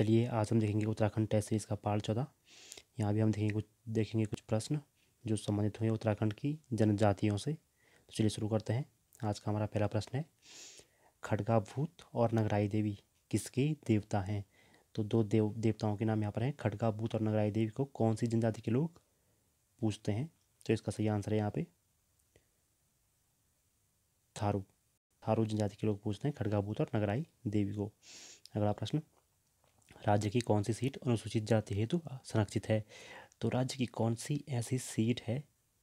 चलिए आज हम देखेंगे उत्तराखंड टेस्ट सीरीज़ का पार्ट चौदह यहाँ भी हम देखेंगे कुछ देखेंगे कुछ प्रश्न जो संबंधित हुए उत्तराखंड की जनजातियों से तो चलिए शुरू करते हैं आज का हमारा पहला प्रश्न है खड़गा भूत और नगराई देवी किसके देवता हैं तो दो देव देवताओं के नाम यहाँ पर हैं खड़गा भूत और नगराई देवी को कौन सी जनजाति के लोग पूछते हैं तो इसका सही आंसर है यहाँ पे थारू थारू जनजाति के लोग पूछते हैं खड़गा भूत और नगराई देवी को अगला प्रश्न राज्य की कौन सी सीट अनुसूचित जाति हेतु संरक्षित है तो राज्य की कौन सी ऐसी सीट है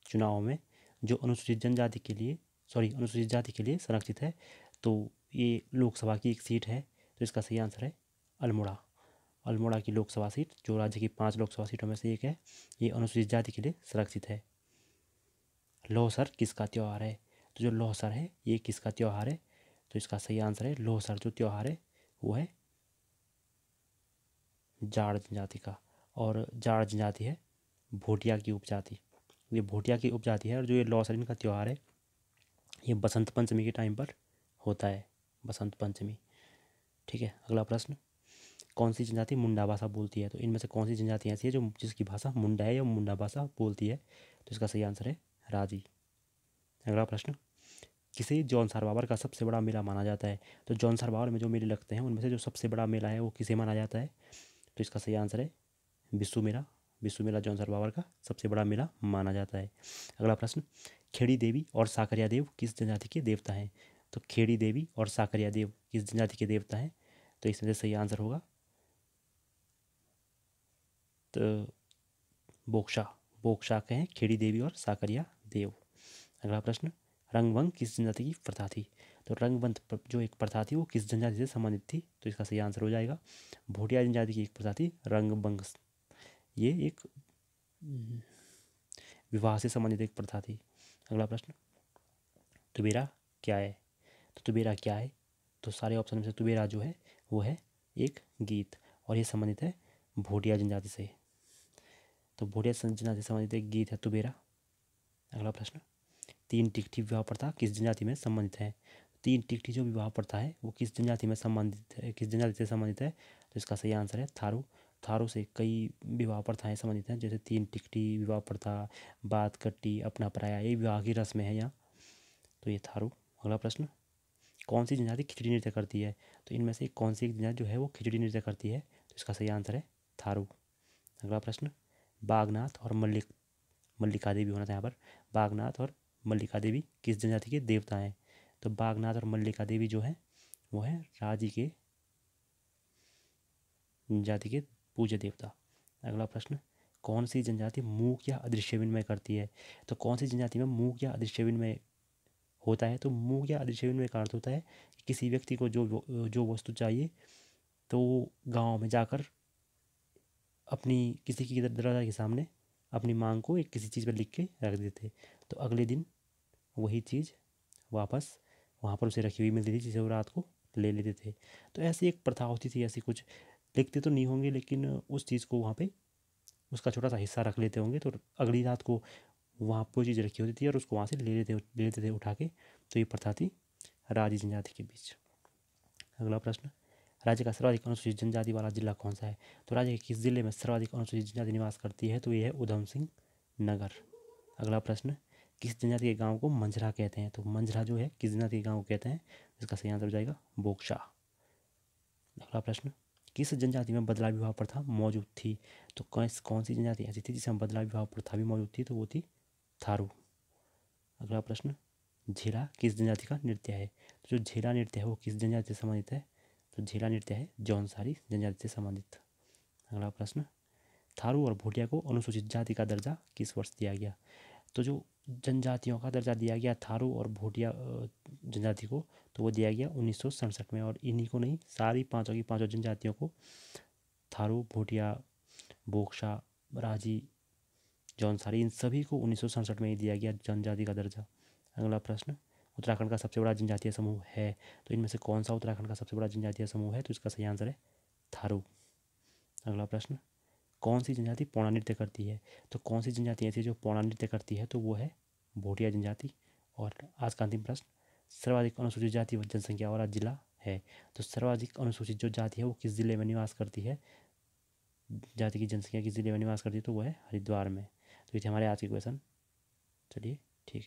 चुनाव में जो अनुसूचित जनजाति के लिए सॉरी अनुसूचित जाति के लिए संरक्षित है तो ये लोकसभा की एक सीट है तो इसका सही आंसर है अल्मोड़ा अल्मोड़ा की लोकसभा सीट जो राज्य की पांच लोकसभा सीटों में से एक है ये अनुसूचित जाति के लिए संरक्षित है लोहसर किसका त्यौहार है तो जो लोहसर है ये किसका त्यौहार है तो इसका सही आंसर है लोहसर जो त्यौहार है वो है जाड़ जनजाति का और जाड़ जनजाति है भोटिया की उपजाति ये भोटिया की उपजाति है और जो ये लौसरीन का त्यौहार है ये बसंत पंचमी के टाइम पर होता है बसंत पंचमी ठीक है अगला प्रश्न कौन सी जनजाति मुंडा भाषा बोलती है तो इनमें से कौन सी जनजाति ऐसी है जो जिसकी भाषा मुंडा है या मुंडा भाषा बोलती है तो इसका सही आंसर है राजी अगला प्रश्न किसे जौनसार सरबावर का सबसे बड़ा मेला माना जाता है तो जौनसार सरबावर में जो मेले लगते हैं उनमें से जो सबसे बड़ा मेला है वो किसे माना जाता है तो इसका सही आंसर है विश्व मेला विश्व मेला जो आंसर बाबर का सबसे बड़ा मेला माना जाता है अगला प्रश्न खेड़ी देवी और साकरिया देव किस जनजाति के देवता हैं तो खेड़ी देवी और साकरिया देव किस जनजाति के देवता हैं तो इसमें से सही आंसर होगा तो बोक्षा बोक्षा के हैं खेड़ी देवी और साकरिया देव अगला प्रश्न रंगवंग किस जनजाति की प्रथा थी तो रंगवंत जो एक प्रथा थी वो किस जनजाति से संबंधित थी तो इसका सही आंसर हो जाएगा भोटिया जनजाति की एक प्रथा थी रंगवंश ये एक विवाह से संबंधित एक प्रथा थी अगला प्रश्न तुबेरा क्या है तो तुबेरा क्या है तो सारे ऑप्शन में से तुबेरा जो है वो है एक गीत और ये संबंधित है भोटिया जनजाति से तो भोटिया जनजाति से संबंधित एक गीत है तुबेरा अगला प्रश्न तीन टिकटी विवाह प्रथा किस जनजाति में संबंधित है तीन टिकटी जो विवाह पड़ता है वो किस जनजाति में संबंधित है किस जनजाति से संबंधित है तो इसका सही आंसर है थारू थारू से कई विवाह प्रथाएँ संबंधित हैं जैसे तीन टिकटी विवाह प्रथा बात कट्टी अपना पराया ये विवाह की रस्में है यहाँ तो ये थारू अगला प्रश्न कौन सी जनजाति खिचड़ी नृत्य करती है तो इनमें से कौन सी जनजाति जो है वो खिचड़ी नृत्य करती है तो इसका सही आंसर है थारू अगला प्रश्न बागनाथ और मल्लिक मल्लिका देवी होना था यहाँ पर बागनाथ और मल्लिका देवी किस जनजाति के देवता हैं तो बागनाथ और मल्लिका देवी जो है वो है राजी के जाति के पूज्य देवता अगला प्रश्न कौन सी जनजाति मूक या अदृश्य विनिमय करती है तो कौन सी जनजाति में मूक या अदृश्य विनिमय होता है तो मूक या अदृश्य विनिमय का अर्थ होता है कि किसी व्यक्ति को जो जो वस्तु चाहिए तो गांव में जाकर अपनी किसी की दरवाजा के सामने अपनी मांग को एक किसी चीज़ पर लिख के रख देते तो अगले दिन वही चीज़ वापस वहाँ पर उसे रखी हुई मिलती थी जिसे वो रात को ले लेते थे तो ऐसी एक प्रथा होती थी ऐसी कुछ लिखते तो नहीं होंगे लेकिन उस चीज़ को वहाँ पे उसका छोटा सा हिस्सा रख लेते होंगे तो अगली रात को वहाँ पर चीज़ रखी होती थी और उसको वहाँ से ले लेते ले लेते थे उठा के तो ये प्रथा थी राज्य जनजाति के बीच अगला प्रश्न राज्य का सर्वाधिक अनुसूचित जनजाति वाला जिला कौन सा है तो राज्य के किस जिले में सर्वाधिक अनुसूचित जनजाति निवास करती है तो ये है उधम सिंह नगर अगला प्रश्न किस जनजाति के गाँव को मंझरा कहते हैं तो मंझरा जो है किस जनजाति के गाँव को कहते हैं इसका सही आंसर हो जाएगा बोक्शा अगला प्रश्न किस जनजाति में बदला विवाह प्रथा मौजूद थी तो कौन सी जनजाति ऐसी थी जिसमें बदला विवाह प्रथा भी मौजूद थी तो वो थी थारू अगला प्रश्न झेला किस जनजाति का नृत्य है तो जो झेला नृत्य है वो किस जनजाति से संबंधित है तो झेला नृत्य है जौनसारी जनजाति से संबंधित अगला प्रश्न थारू और भोटिया को अनुसूचित जाति का दर्जा किस वर्ष दिया गया तो जो जनजातियों का दर्जा दिया गया थारू और भोटिया जनजाति को तो वो दिया गया उन्नीस में और इन्हीं को नहीं सारी पाँचों की पाँचों जनजातियों को थारू भोटिया बोक्शा राजी जौनसारी इन सभी को उन्नीस में ही दिया गया जनजाति का दर्जा अगला प्रश्न उत्तराखंड का सबसे बड़ा जनजातीय समूह है तो इनमें से कौन सा उत्तराखंड का सबसे बड़ा जनजातीय समूह है तो इसका सही आंसर है थारू अगला प्रश्न कौन सी जनजाति पौना नृत्य करती है तो कौन सी जनजाति ऐसी जो पौना नृत्य करती है तो वो है भोटिया जनजाति और आज का अंतिम प्रश्न सर्वाधिक अनुसूचित जाति व जनसंख्या वाला जिला है तो सर्वाधिक अनुसूचित जो जाति है वो किस ज़िले में निवास करती है जाति की जनसंख्या किस ज़िले में निवास करती है तो वो है हरिद्वार में तो ये थे हमारे आज के क्वेश्चन चलिए ठीक है